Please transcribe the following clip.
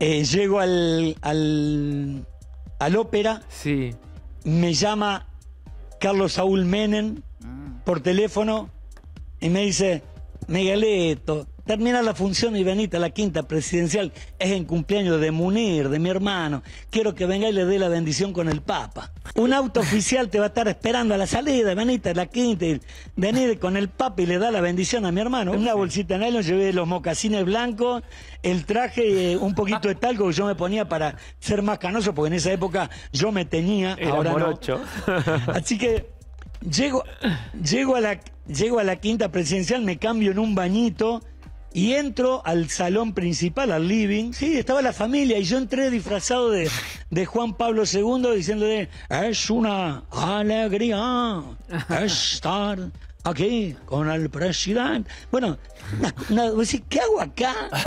Eh, llego al, al ópera. Sí. Me llama Carlos Saúl Menem mm. por teléfono y me dice, Miguelito, termina la función y venite a la quinta presidencial. Es en cumpleaños de Munir, de mi hermano. Quiero que venga y le dé la bendición con el Papa. Un auto oficial te va a estar esperando a la salida. Venite a la quinta y vení con el Papa y le da la bendición a mi hermano. Una bolsita en él llevé los mocasines blancos, el traje, eh, un poquito de talco que yo me ponía para ser más canoso, porque en esa época yo me tenía. ahora No. Así que Llego, llego, a la, llego a la quinta presidencial, me cambio en un bañito y entro al salón principal, al living. Sí, estaba la familia y yo entré disfrazado de, de Juan Pablo II diciéndole, es una alegría estar aquí con el presidente. Bueno, una, una, ¿qué hago acá?